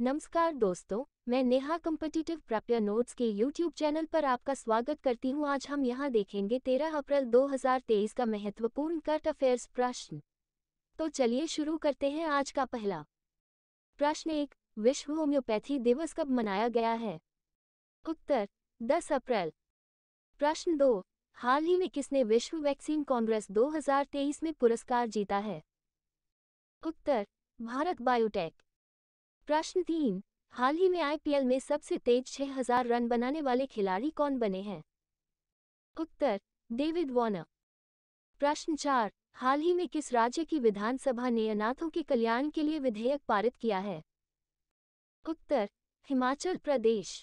नमस्कार दोस्तों मैं नेहा कम्पटिटिव प्रप्या नोट्स के यूट्यूब चैनल पर आपका स्वागत करती हूं आज हम यहां देखेंगे 13 अप्रैल 2023 का महत्वपूर्ण कर्ट अफेयर्स प्रश्न तो चलिए शुरू करते हैं आज का पहला प्रश्न एक विश्व होम्योपैथी दिवस कब मनाया गया है उत्तर 10 अप्रैल प्रश्न दो हाल ही में किसने विश्व वैक्सीन कांग्रेस 2023 में पुरस्कार जीता है उत्तर भारत बायोटेक प्रश्न तीन हाल ही में आईपीएल में सबसे तेज 6000 रन बनाने वाले खिलाड़ी कौन बने हैं उत्तर डेविड वॉर्नर प्रश्न चार हाल ही में किस राज्य की विधानसभा ने अनाथों के कल्याण के लिए विधेयक पारित किया है उत्तर हिमाचल प्रदेश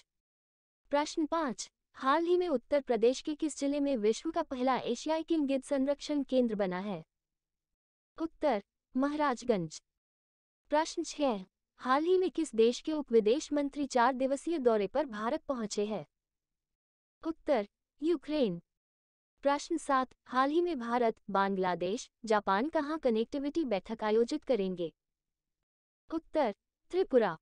प्रश्न पाँच हाल ही में उत्तर प्रदेश के किस जिले में विश्व का पहला एशियाई किंग गिद्ध संरक्षण केंद्र बना है उत्तर महाराजगंज प्रश्न छः हाल ही में किस देश के उप विदेश मंत्री चार दिवसीय दौरे पर भारत पहुंचे हैं उत्तर यूक्रेन प्रश्न सात हाल ही में भारत बांग्लादेश जापान कहाँ कनेक्टिविटी बैठक आयोजित करेंगे उत्तर त्रिपुरा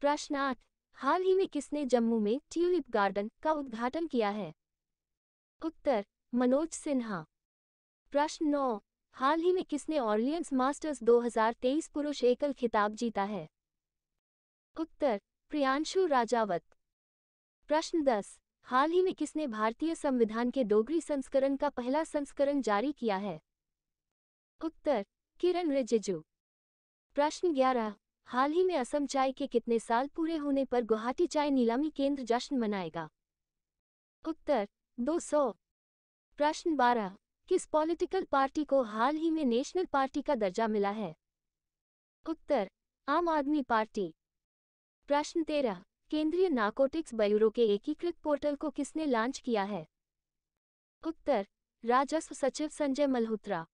प्रश्न आठ हाल ही में किसने जम्मू में ट्यूलिप गार्डन का उद्घाटन किया है उत्तर मनोज सिन्हा प्रश्न नौ हाल ही में किसने ऑर्लियंस मास्टर्स 2023 पुरुष एकल खिताब जीता है उत्तर प्रियांशु राजावत प्रश्न 10 हाल ही में किसने भारतीय संविधान के डोगरी संस्करण का पहला संस्करण जारी किया है उत्तर किरण रिजिजू प्रश्न ग्यारह हाल ही में असम चाय के कितने साल पूरे होने पर गुवाहाटी चाय नीलामी केंद्र जश्न मनाएगा उत्तर 200 प्रश्न 12 किस पॉलिटिकल पार्टी को हाल ही में नेशनल पार्टी का दर्जा मिला है उत्तर आम आदमी पार्टी प्रश्न तेरह केंद्रीय नाकोटिक्स ब्यूरो के एकीकृत पोर्टल को किसने लॉन्च किया है उत्तर राजस्व सचिव संजय मल्होत्रा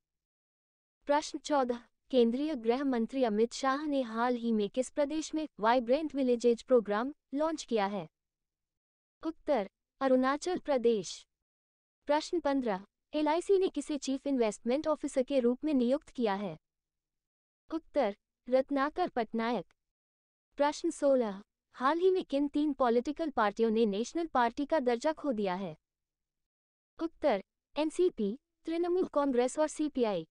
प्रश्न चौदह केंद्रीय गृह मंत्री अमित शाह ने हाल ही में किस प्रदेश में वाइब्रेंट विलेजेज प्रोग्राम लॉन्च किया है उत्तर अरुणाचल प्रदेश प्रश्न पंद्रह एलआईसी ने किसे चीफ इन्वेस्टमेंट ऑफिसर के रूप में नियुक्त किया है उत्तर रत्नाकर पटनायक प्रश्न सोलह हाल ही में किन तीन पॉलिटिकल पार्टियों ने नेशनल पार्टी का दर्जा खो दिया है उत्तर एनसीपी तृणमूल कांग्रेस और सीपीआई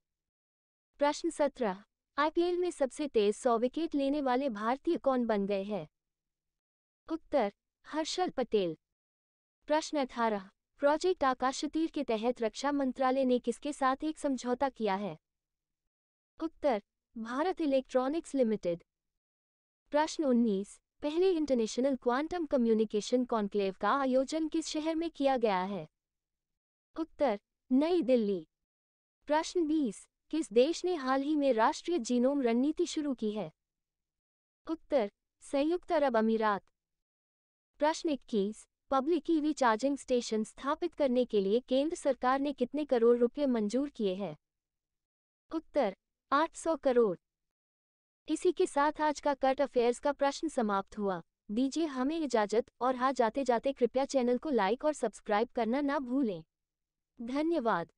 प्रश्न सत्रह आईपीएल में सबसे तेज सौ विकेट लेने वाले भारतीय कौन बन गए हैं उत्तर हर्षल पटेल प्रश्न अठारह प्रोजेक्ट आकाशतीर के तहत रक्षा मंत्रालय ने किसके साथ एक समझौता किया है उत्तर भारत इलेक्ट्रॉनिक्स लिमिटेड प्रश्न 19 पहले इंटरनेशनल क्वांटम कम्युनिकेशन कॉन्क्लेव का आयोजन किस शहर में किया गया है उत्तर नई दिल्ली प्रश्न 20 किस देश ने हाल ही में राष्ट्रीय जीनोम रणनीति शुरू की है उत्तर संयुक्त अरब अमीरात प्रश्न इक्कीस पब्लिक ईवी चार्जिंग स्टेशन स्थापित करने के लिए केंद्र सरकार ने कितने करोड़ रुपये मंजूर किए हैं उत्तर 800 करोड़ इसी के साथ आज का कट अफेयर्स का प्रश्न समाप्त हुआ दीजिए हमें इजाजत और हाँ जाते जाते कृपया चैनल को लाइक और सब्सक्राइब करना ना भूलें धन्यवाद